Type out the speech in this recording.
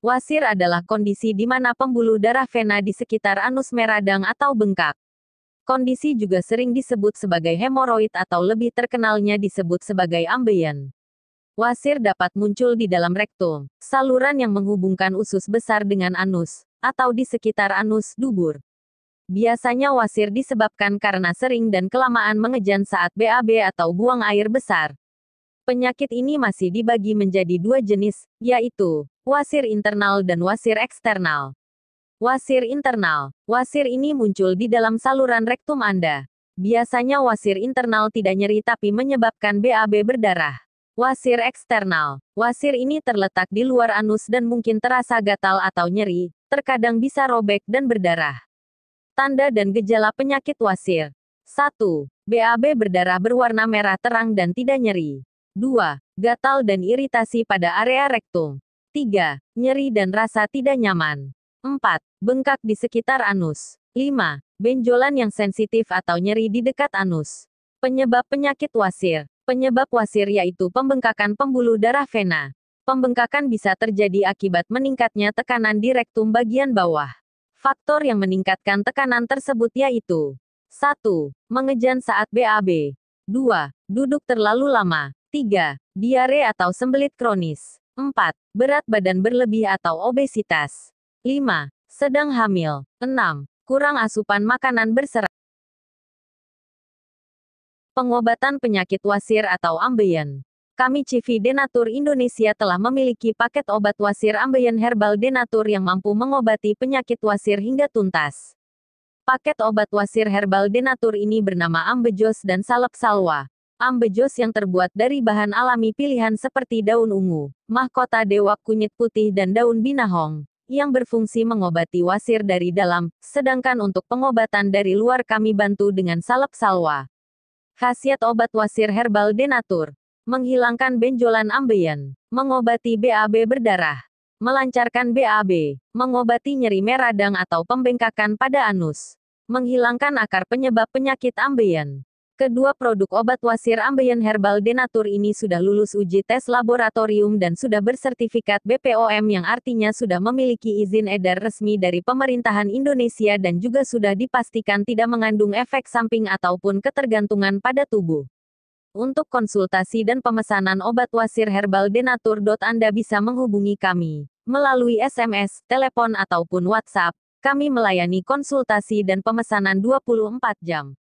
Wasir adalah kondisi di mana pembuluh darah vena di sekitar anus meradang atau bengkak. Kondisi juga sering disebut sebagai hemoroid atau lebih terkenalnya disebut sebagai ambeien. Wasir dapat muncul di dalam rektum, saluran yang menghubungkan usus besar dengan anus, atau di sekitar anus dubur. Biasanya wasir disebabkan karena sering dan kelamaan mengejan saat BAB atau buang air besar. Penyakit ini masih dibagi menjadi dua jenis, yaitu wasir internal dan wasir eksternal. Wasir internal, wasir ini muncul di dalam saluran rektum Anda. Biasanya wasir internal tidak nyeri tapi menyebabkan BAB berdarah. Wasir eksternal, wasir ini terletak di luar anus dan mungkin terasa gatal atau nyeri, terkadang bisa robek dan berdarah. Tanda dan gejala penyakit wasir. 1. BAB berdarah berwarna merah terang dan tidak nyeri. 2. Gatal dan iritasi pada area rektum. 3. Nyeri dan rasa tidak nyaman. 4. Bengkak di sekitar anus. 5. Benjolan yang sensitif atau nyeri di dekat anus. Penyebab penyakit wasir. Penyebab wasir yaitu pembengkakan pembuluh darah vena. Pembengkakan bisa terjadi akibat meningkatnya tekanan di rektum bagian bawah. Faktor yang meningkatkan tekanan tersebut yaitu 1. Mengejan saat BAB 2. Duduk terlalu lama 3. Diare atau sembelit kronis. 4. Berat badan berlebih atau obesitas. 5. Sedang hamil. 6. Kurang asupan makanan berserat. Pengobatan penyakit wasir atau ambeien. Kami CV Denatur Indonesia telah memiliki paket obat wasir ambeien herbal Denatur yang mampu mengobati penyakit wasir hingga tuntas. Paket obat wasir herbal Denatur ini bernama Ambejos dan Salep Salwa. Ambejos yang terbuat dari bahan alami pilihan seperti daun ungu, mahkota dewa kunyit putih dan daun binahong, yang berfungsi mengobati wasir dari dalam, sedangkan untuk pengobatan dari luar kami bantu dengan salep salwa. Khasiat obat wasir herbal denatur, menghilangkan benjolan ambeien, mengobati BAB berdarah, melancarkan BAB, mengobati nyeri meradang atau pembengkakan pada anus, menghilangkan akar penyebab penyakit ambeien, Kedua produk obat wasir ambeien herbal denatur ini sudah lulus uji tes laboratorium dan sudah bersertifikat BPOM yang artinya sudah memiliki izin edar resmi dari pemerintahan Indonesia dan juga sudah dipastikan tidak mengandung efek samping ataupun ketergantungan pada tubuh. Untuk konsultasi dan pemesanan obat wasir herbal denatur. Anda bisa menghubungi kami melalui SMS, telepon ataupun WhatsApp. Kami melayani konsultasi dan pemesanan 24 jam.